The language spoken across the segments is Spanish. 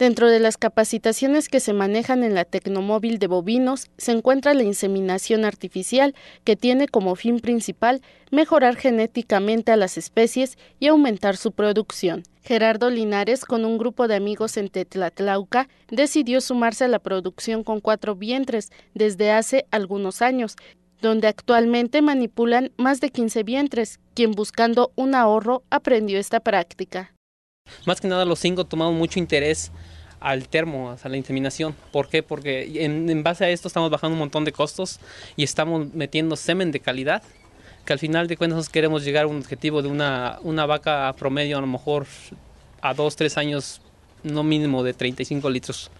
Dentro de las capacitaciones que se manejan en la Tecnomóvil de Bovinos se encuentra la inseminación artificial, que tiene como fin principal mejorar genéticamente a las especies y aumentar su producción. Gerardo Linares, con un grupo de amigos en Tetlatlauca, decidió sumarse a la producción con cuatro vientres desde hace algunos años, donde actualmente manipulan más de 15 vientres, quien buscando un ahorro aprendió esta práctica. Más que nada los cinco tomamos mucho interés al termo, a la inseminación. ¿Por qué? Porque en, base a esto estamos bajando un montón de costos y estamos metiendo semen de calidad, que al final de cuentas queremos llegar a un objetivo de una, una vaca a promedio a lo mejor a 2, 3 años, no mínimo de 35 litros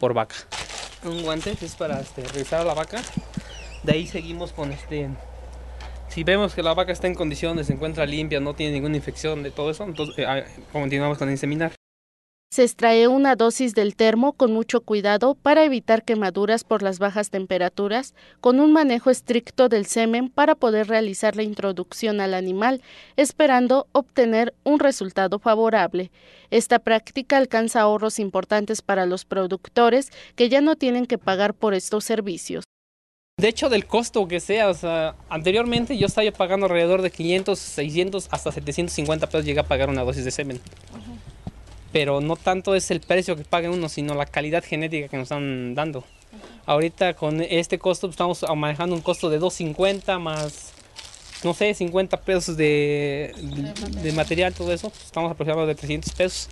por vaca. Un guante es para este, revisar a la vaca. De ahí seguimos con este si vemos que la vaca está en condiciones, se encuentra limpia, no tiene ninguna infección de todo eso, entonces eh, ah, continuamos con inseminar. Se extrae una dosis del termo con mucho cuidado para evitar quemaduras por las bajas temperaturas, con un manejo estricto del semen para poder realizar la introducción al animal, esperando obtener un resultado favorable. Esta práctica alcanza ahorros importantes para los productores que ya no tienen que pagar por estos servicios. De hecho, del costo que sea, anteriormente yo estaba pagando alrededor de 500, 600, hasta 750 pesos llegué a pagar una dosis de semen. Pero no tanto es el precio que paguen uno, sino la calidad genética que nos están dando. Ahorita con este costo estamos manejando un costo de 250 más, no sé, 50 pesos de, material, todo eso. Pues, estamos aproximando de 300 pesos.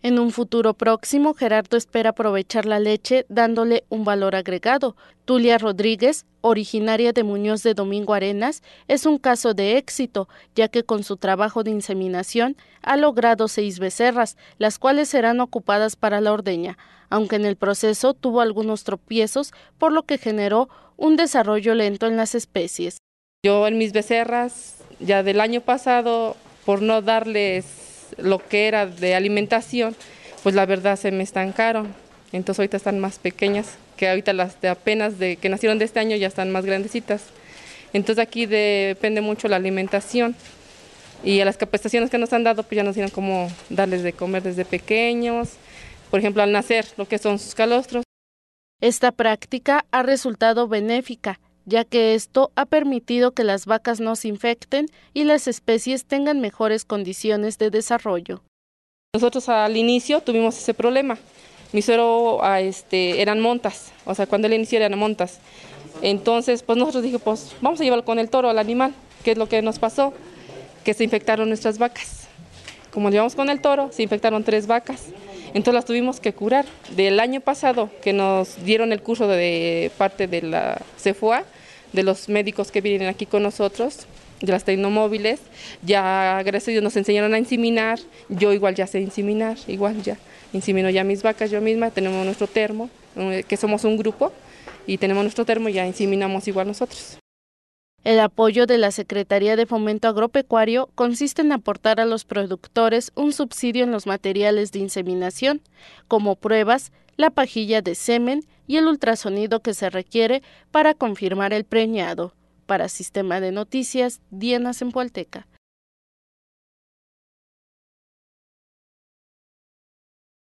En un futuro próximo, Gerardo espera aprovechar la leche dándole un valor agregado. Tulia Rodríguez, originaria de Muñoz de Domingo Arenas, es un caso de éxito, ya que con su trabajo de inseminación ha logrado seis becerras, las cuales serán ocupadas para la ordeña, aunque en el proceso tuvo algunos tropiezos, por lo que generó un desarrollo lento en las especies. Yo en mis becerras, ya del año pasado, por no darles lo que era de alimentación, pues la verdad se me estancaron. Entonces ahorita están más pequeñas, que ahorita las de apenas de que nacieron de este año ya están más grandecitas. Entonces aquí depende mucho la alimentación. Y a las capacitaciones que nos han dado, pues ya nos dieron como darles de comer desde pequeños, por ejemplo al nacer, lo que son sus calostros. Esta práctica ha resultado benéfica ya que esto ha permitido que las vacas no se infecten y las especies tengan mejores condiciones de desarrollo. Nosotros al inicio tuvimos ese problema. Mi suero ah, este, eran montas, o sea, cuando él inició eran montas. Entonces, pues nosotros dijimos, pues vamos a llevar con el toro al animal, ¿Qué es lo que nos pasó, que se infectaron nuestras vacas. Como llevamos con el toro, se infectaron tres vacas. Entonces las tuvimos que curar. Del año pasado que nos dieron el curso de parte de la CEFOA, de los médicos que vienen aquí con nosotros, de las tecnomóviles, ya gracias a Dios nos enseñaron a inseminar, yo igual ya sé inseminar, igual ya, insemino ya mis vacas yo misma, tenemos nuestro termo, que somos un grupo, y tenemos nuestro termo y ya inseminamos igual nosotros. El apoyo de la Secretaría de Fomento Agropecuario consiste en aportar a los productores un subsidio en los materiales de inseminación, como pruebas, la pajilla de semen y el ultrasonido que se requiere para confirmar el preñado. Para Sistema de Noticias, Diana Sempualteca.